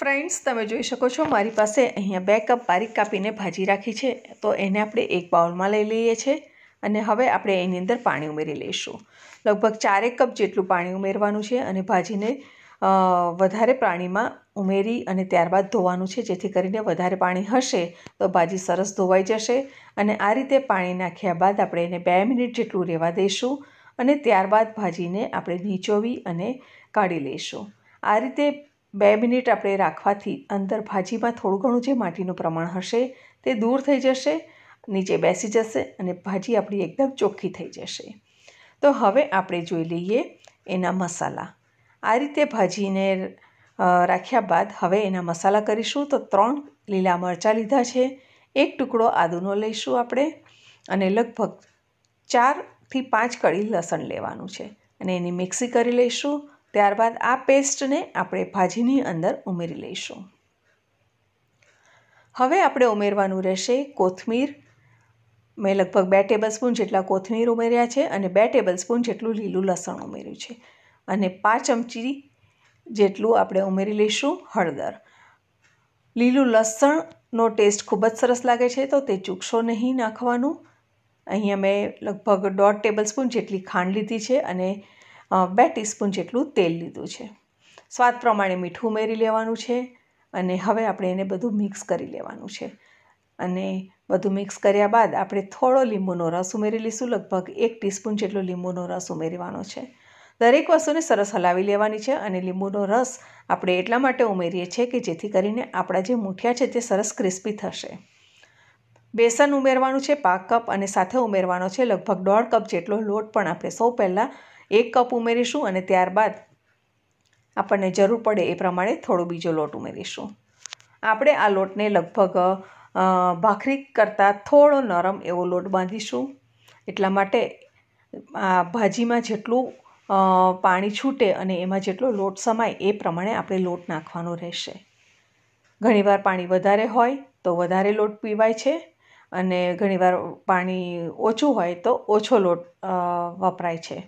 friends તમે જોઈ શકો છો મારી પાસે અહીંયા બે કપ બારીક કાપીને ભાજી રાખી છે તો એને આપણે એક બાઉલમાં લઈ લઈએ છીએ અને હવે આપણે એની અંદર પાણી ઉમેરી લઈશું લગભગ ચારેક કપ જેટલું પાણી ઉમેરવાનું છે અને ભાજીને વધારે પાણીમાં ઉમેરી અને ત્યારબાદ ધોવાનું છે જેથી કરીને વધારે પાણી હશે તો ભાજી સરસ ધોવાઈ જશે અને આ રીતે પાણી નાખ્યા બાદ આપણે એને બે મિનિટ જેટલું રહેવા દઈશું અને ત્યારબાદ ભાજીને આપણે નીચોવી અને કાઢી લઈશું આ રીતે બે મિનિટ આપણે રાખવાથી અંદર ભાજીમાં થોડું ઘણું જે માટીનું પ્રમાણ હશે તે દૂર થઈ જશે નીચે બેસી જશે અને ભાજી આપણી એકદમ ચોખ્ખી થઈ જશે તો હવે આપણે જોઈ લઈએ એના મસાલા આ રીતે ભાજીને રાખ્યા બાદ હવે એના મસાલા કરીશું તો ત્રણ લીલા મરચાં લીધા છે એક ટુકડો આદુનો લઈશું આપણે અને લગભગ ચારથી પાંચ કળી લસણ લેવાનું છે અને એની મિક્સી કરી લઈશું ત્યારબાદ આ પેસ્ટને આપણે ભાજીની અંદર ઉમેરી લઈશું હવે આપણે ઉમેરવાનું રહેશે કોથમીર મેં લગભગ બે ટેબલ સ્પૂન જેટલા કોથમીર ઉમેર્યા છે અને બે ટેબલ સ્પૂન જેટલું લીલું લસણ ઉમેર્યું છે અને પાંચ ચમચી જેટલું આપણે ઉમેરી લઈશું હળદર લીલું લસણનો ટેસ્ટ ખૂબ જ સરસ લાગે છે તો તે ચૂકશો નહીં નાખવાનું અહીંયા મેં લગભગ દોઢ ટેબલ સ્પૂન જેટલી ખાંડ લીધી છે અને બે ટીસ્પૂન જેટલું તેલ લીધું છે સ્વાદ પ્રમાણે મીઠું ઉમેરી લેવાનું છે અને હવે આપણે એને બધું મિક્સ કરી લેવાનું છે અને બધું મિક્સ કર્યા બાદ આપણે થોડો લીંબુનો રસ ઉમેરી લઈશું લગભગ એક ટીસ્પૂન જેટલો લીંબુનો રસ ઉમેરવાનો છે દરેક વસ્તુને સરસ હલાવી લેવાની છે અને લીંબુનો રસ આપણે એટલા માટે ઉમેરીએ છીએ કે જેથી કરીને આપણા જે મૂઠિયા છે તે સરસ ક્રિસ્પી થશે બેસન ઉમેરવાનું છે પાક કપ અને સાથે ઉમેરવાનો છે લગભગ દોઢ કપ જેટલો લોટ પણ આપણે સૌ પહેલાં એક કપ ઉમેરીશું અને ત્યારબાદ આપણને જરૂર પડે એ પ્રમાણે થોડો બીજો લોટ ઉમેરીશું આપણે આ લોટને લગભગ ભાખરી કરતાં થોડો નરમ એવો લોટ બાંધીશું એટલા માટે આ ભાજીમાં જેટલું પાણી છૂટે અને એમાં જેટલો લોટ સમાય એ પ્રમાણે આપણે લોટ નાખવાનો રહેશે ઘણીવાર પાણી વધારે હોય તો વધારે લોટ પીવાય છે અને ઘણીવાર પાણી ઓછું હોય તો ઓછો લોટ વપરાય છે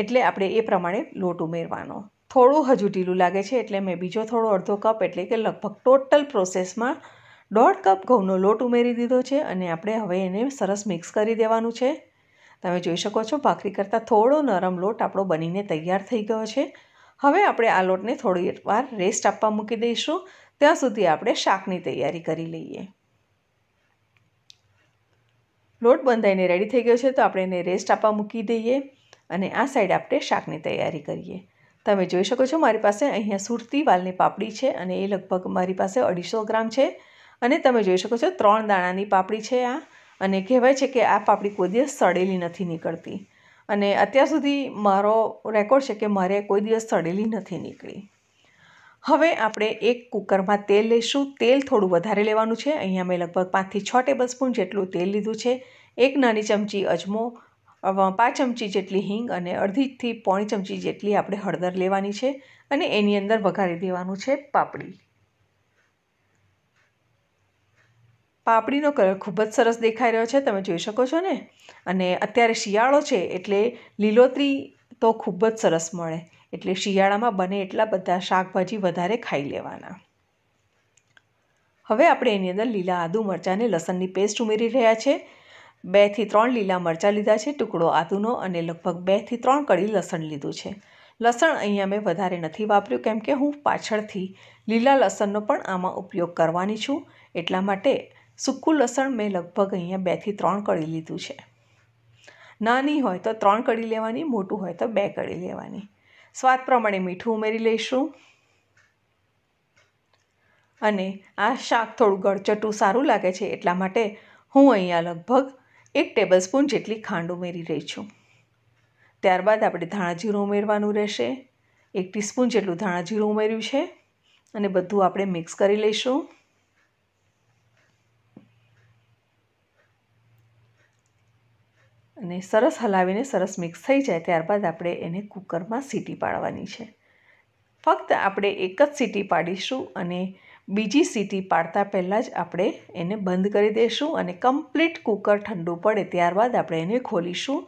એટલે આપણે એ પ્રમાણે લોટ ઉમેરવાનો થોડું હજુ ઢીલું લાગે છે એટલે મેં બીજો થોડો અડધો કપ એટલે કે લગભગ ટોટલ પ્રોસેસમાં દોઢ કપ ઘઉંનો લોટ ઉમેરી દીધો છે અને આપણે હવે એને સરસ મિક્સ કરી દેવાનું છે તમે જોઈ શકો છો ભાખરી કરતાં થોડો નરમ લોટ આપણો બનીને તૈયાર થઈ ગયો છે હવે આપણે આ લોટને થોડી વાર રેસ્ટ આપવા મૂકી દઈશું ત્યાં સુધી આપણે શાકની તૈયારી કરી લઈએ લોટ બંધાઈને રેડી થઈ ગયો છે તો આપણે એને રેસ્ટ આપવા મૂકી દઈએ અને આ સાઈડ આપણે શાકની તૈયારી કરીએ તમે જોઈ શકો છો મારી પાસે અહીંયા સુરતી વાલની પાપડી છે અને એ લગભગ મારી પાસે અઢીસો ગ્રામ છે અને તમે જોઈ શકો છો ત્રણ દાણાની પાપડી છે આ અને કહેવાય છે કે આ પાપડી કોઈ દિવસ સડેલી નથી નીકળતી અને અત્યાર સુધી મારો રેકોર્ડ છે કે મારે કોઈ દિવસ સડેલી નથી નીકળી હવે આપણે એક કુકરમાં તેલ લઈશું તેલ થોડું વધારે લેવાનું છે અહીંયા મેં લગભગ પાંચથી છ ટેબલ સ્પૂન જેટલું તેલ લીધું છે એક નાની ચમચી અજમો પાંચ ચમચી જેટલી હિંગ અને અડધીથી પોણી ચમચી જેટલી આપણે હળદર લેવાની છે અને એની અંદર વઘારી દેવાનું છે પાપડી પાપડીનો કલર ખૂબ જ સરસ દેખાઈ રહ્યો છે તમે જોઈ શકો છો ને અને અત્યારે શિયાળો છે એટલે લીલોતરી તો ખૂબ જ સરસ મળે એટલે શિયાળામાં બને એટલા બધા શાકભાજી વધારે ખાઈ લેવાના હવે આપણે એની અંદર લીલા આદુ મરચાં અને લસણની પેસ્ટ ઉમેરી રહ્યા છે બેથી ત્રણ લીલા મરચાં લીધા છે ટુકડો આદુનો અને લગભગ બેથી ત્રણ કળી લસણ લીધું છે લસણ અહીંયા મેં વધારે નથી વાપર્યું કેમ કે હું પાછળથી લીલા લસણનો પણ આમાં ઉપયોગ કરવાની છું એટલા માટે સૂકું લસણ મેં લગભગ અહીંયા બેથી ત્રણ કળી લીધું છે નાની હોય તો ત્રણ કળી લેવાની મોટું હોય તો બે કળી લેવાની સ્વાદ પ્રમાણે મીઠું ઉમેરી લઈશું અને આ શાક થોડું ગળચટું સારું લાગે છે એટલા માટે હું અહીંયા લગભગ એક ટેબલસ્પૂન જેટલી ખાંડ ઉમેરી રહી છું ત્યારબાદ આપણે ધાણાજીરું ઉમેરવાનું રહેશે એક ટીસ્પૂન જેટલું ધાણાજીરું ઉમેર્યું છે અને બધું આપણે મિક્સ કરી લઈશું અને સરસ હલાવીને સરસ મિક્સ થઈ જાય ત્યારબાદ આપણે એને કુકરમાં સીટી પાડવાની છે ફક્ત આપણે એક જ સીટી પાડીશું અને બીજી સીટી પાડતા પહેલાં જ આપણે એને બંધ કરી દઈશું અને કમ્પ્લીટ કુકર ઠંડુ પડે ત્યારબાદ આપણે એને ખોલીશું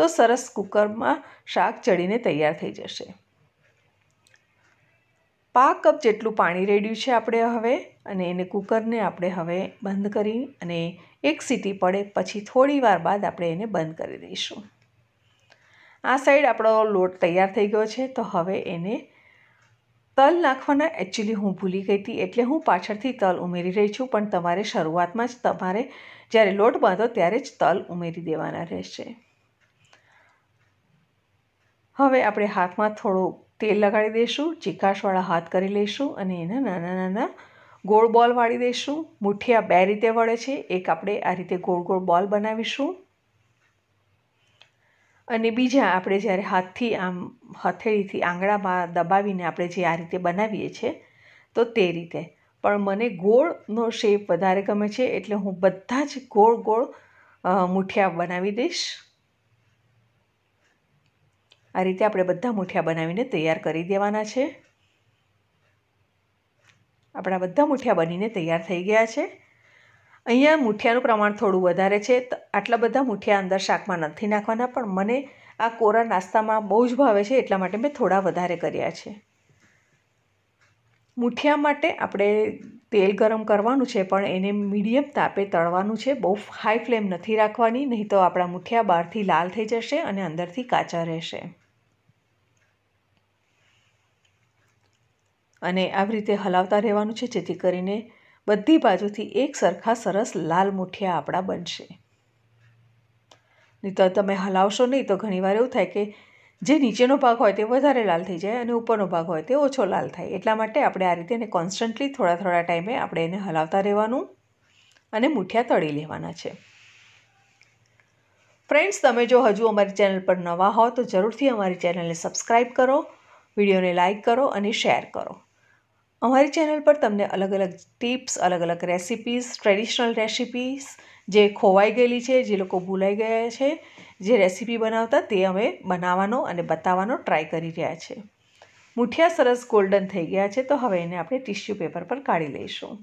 તો સરસ કુકરમાં શાક ચડીને તૈયાર થઈ જશે પાક કપ જેટલું પાણી રેડ્યું છે આપણે હવે અને એને કુકરને આપણે હવે બંધ કરી અને એક સીટી પડે પછી થોડીવાર બાદ આપણે એને બંધ કરી દઈશું આ સાઈડ આપણો લોટ તૈયાર થઈ ગયો છે તો હવે એને તલ નાખવાના એકચ્યુઅલી હું ભૂલી ગઈ હતી એટલે હું પાછળથી તલ ઉમેરી રહી છું પણ તમારે શરૂઆતમાં જ તમારે જ્યારે લોટ બાંધો ત્યારે જ તલ ઉમેરી દેવાના રહેશે હવે આપણે હાથમાં થોડું તેલ લગાડી દઈશું ચીકાશવાળા હાથ કરી લઈશું અને એના નાના નાના ગોળ બોલ વાળી દઈશું મુઠિયા બે રીતે વળે છે એક આપણે આ રીતે ગોળ ગોળ બોલ બનાવીશું અને બીજા આપણે જ્યારે હાથથી આમ હથેળીથી આંગળામાં દબાવીને આપણે જે આ રીતે બનાવીએ છીએ તો તે રીતે પણ મને ગોળનો શેપ વધારે ગમે છે એટલે હું બધા જ ગોળ ગોળ મૂઠિયા બનાવી દઈશ આ રીતે આપણે બધા મુઠિયા બનાવીને તૈયાર કરી દેવાના છે આપણા બધા મુઠિયા બનીને તૈયાર થઈ ગયા છે અહીંયા મૂઠિયાનું પ્રમાણ થોડું વધારે છે આટલા બધા મૂઠિયા અંદર શાકમાં નથી નાખવાના પણ મને આ કોરા નાસ્તામાં બહુ જ ભાવે છે એટલા માટે મેં થોડા વધારે કર્યા છે મૂઠિયા માટે આપણે તેલ ગરમ કરવાનું છે પણ એને મીડિયમ તાપે તળવાનું છે બહુ હાઈ ફ્લેમ નથી રાખવાની નહીં તો આપણા મૂઠિયા બહારથી લાલ થઈ જશે અને અંદરથી કાચા રહેશે અને આવી રીતે હલાવતા રહેવાનું છે જેથી કરીને બધી બાજુથી એક સરખા સરસ લાલ મુઠિયા આપણા બનશે નહીં તો તમે હલાવશો નહીં તો ઘણીવાર એવું થાય કે જે નીચેનો ભાગ હોય તે વધારે લાલ થઈ જાય અને ઉપરનો ભાગ હોય તે ઓછો લાલ થાય એટલા માટે આપણે આ રીતે એને કોન્સ્ટન્ટલી થોડા થોડા ટાઈમે આપણે એને હલાવતા રહેવાનું અને મુઠિયા તળી લેવાના છે ફ્રેન્ડ્સ તમે જો હજુ અમારી ચેનલ પર નવા હો તો જરૂરથી અમારી ચેનલને સબસ્ક્રાઈબ કરો વિડીયોને લાઇક કરો અને શેર કરો અમારી ચેનલ પર તમને અલગ અલગ ટિપ્સ અલગ અલગ રેસિપીસ ટ્રેડિશનલ રેસિપીસ જે ખોવાઈ ગયેલી છે જે લોકો ભૂલાઈ ગયા છે જે રેસીપી બનાવતા તે અમે બનાવવાનો અને બતાવવાનો ટ્રાય કરી રહ્યા છે મુઠિયા સરસ ગોલ્ડન થઈ ગયા છે તો હવે એને આપણે ટિશ્યુ પેપર પર કાઢી લઈશું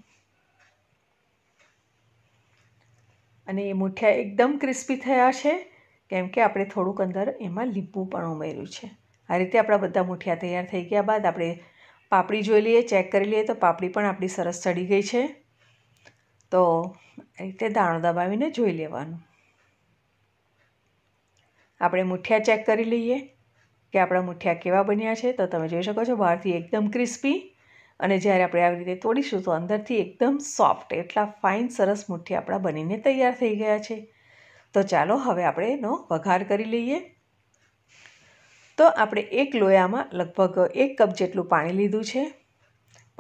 અને એ મુઠિયા એકદમ ક્રિસ્પી થયા છે કેમ કે આપણે થોડુંક અંદર એમાં લીંબુ પણ ઉમેર્યું છે આ રીતે આપણા બધા મુઠિયા તૈયાર થઈ ગયા બાદ આપણે પાપડી જોઈ લઈએ ચેક કરી લઈએ તો પાપડી પણ આપણી સરસ ચડી ગઈ છે તો રીતે દાણો દબાવીને જોઈ લેવાનું આપણે મુઠિયા ચેક કરી લઈએ કે આપણા મુઠિયા કેવા બન્યા છે તો તમે જોઈ શકો છો બહારથી એકદમ ક્રિસ્પી અને જ્યારે આપણે આવી રીતે તોડીશું તો અંદરથી એકદમ સોફ્ટ એટલા ફાઇન સરસ મુઠ્ઠી આપણા બનીને તૈયાર થઈ ગયા છે તો ચાલો હવે આપણે એનો વઘાર કરી લઈએ તો આપણે એક લોયામાં લગભગ એક કપ જેટલું પાણી લીધું છે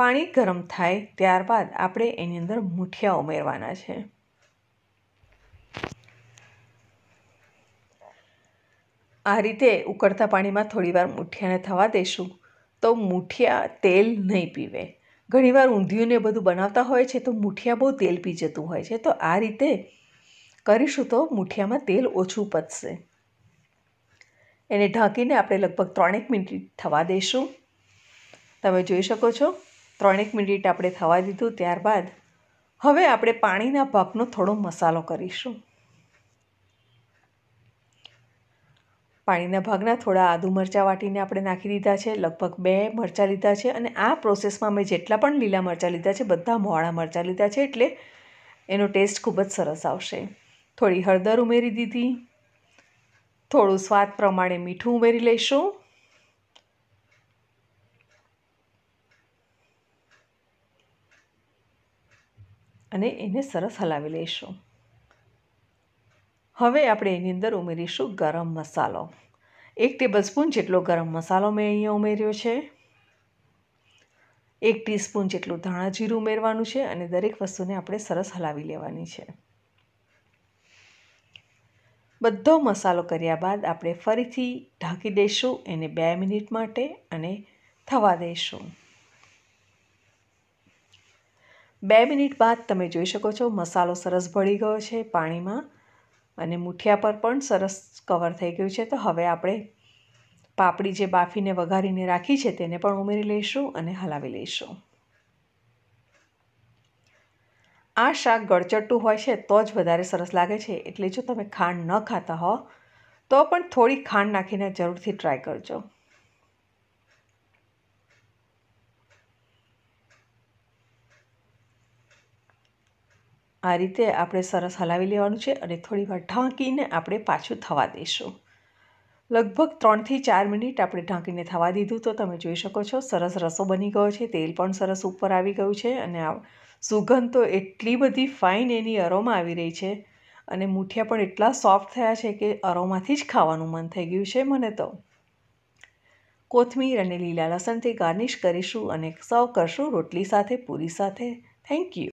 પાણી ગરમ થાય ત્યારબાદ આપણે એની અંદર મૂઠિયા ઉમેરવાના છે આ રીતે ઉકળતા પાણીમાં થોડીવાર મૂઠિયાને થવા દઈશું તો મૂઠિયા તેલ નહીં પીવે ઘણીવાર ઊંધિયું ને બધું બનાવતા હોય છે તો મૂઠિયા બહુ તેલ પી જતું હોય છે તો આ રીતે કરીશું તો મૂઠિયામાં તેલ ઓછું પચશે એને ઢાંકીને આપણે લગભગ ત્રણેક મિનિટ થવા દઈશું તમે જોઈ શકો છો ત્રણેક મિનિટ આપણે થવા દીધું ત્યારબાદ હવે આપણે પાણીના ભાગનો થોડો મસાલો કરીશું પાણીના ભાગના થોડા આદુ મરચાં વાટીને આપણે નાખી દીધા છે લગભગ બે મરચાં લીધા છે અને આ પ્રોસેસમાં અમે જેટલા પણ લીલા મરચાં લીધા છે બધા મોળા મરચાં લીધા છે એટલે એનો ટેસ્ટ ખૂબ જ સરસ આવશે થોડી હળદર ઉમેરી દીધી થોડું સ્વાદ પ્રમાણે મીઠું ઉમેરી લઈશું અને એને સરસ હલાવી લઈશું હવે આપણે એની અંદર ઉમેરીશું ગરમ મસાલો એક ટેબલસ્પૂન જેટલો ગરમ મસાલો મેં અહીંયા ઉમેર્યો છે એક ટીસ્પૂન જેટલું ધાણા જીરું ઉમેરવાનું છે અને દરેક વસ્તુને આપણે સરસ હલાવી લેવાની છે બધો મસાલો કર્યા બાદ આપણે ફરીથી ઢાંકી દઈશું એને બે મિનિટ માટે અને થવા દઈશું બે મિનિટ બાદ તમે જોઈ શકો છો મસાલો સરસ ભળી ગયો છે પાણીમાં અને મુઠિયા પર પણ સરસ કવર થઈ ગયું છે તો હવે આપણે પાપડી જે બાફીને વઘારીને રાખી છે તેને પણ ઉમેરી લઈશું અને હલાવી લઈશું આ શાક ગળચટ્ટું હોય છે તો જ વધારે સરસ લાગે છે એટલે જો તમે ખાંડ ન ખાતા હો તો પણ થોડી ખાંડ નાખીને જરૂરથી ટ્રાય કરજો આ રીતે આપણે સરસ હલાવી લેવાનું છે અને થોડીવાર ઢાંકીને આપણે પાછું થવા દઈશું લગભગ ત્રણથી ચાર મિનિટ આપણે ઢાંકીને થવા દીધું તો તમે જોઈ શકો છો સરસ રસો બની ગયો છે તેલ પણ સરસ ઉપર આવી ગયું છે અને સુગંધ તો એટલી બધી ફાઇન એની અરોમાં આવી રહી છે અને મૂઠિયા પણ એટલા સોફ્ટ થયા છે કે અરોમાંથી જ ખાવાનું મન થઈ ગયું છે મને તો કોથમીર અને લીલા લસણથી ગાર્નિશ કરીશું અને સર્વ કરશું રોટલી સાથે પૂરી સાથે થેન્ક યુ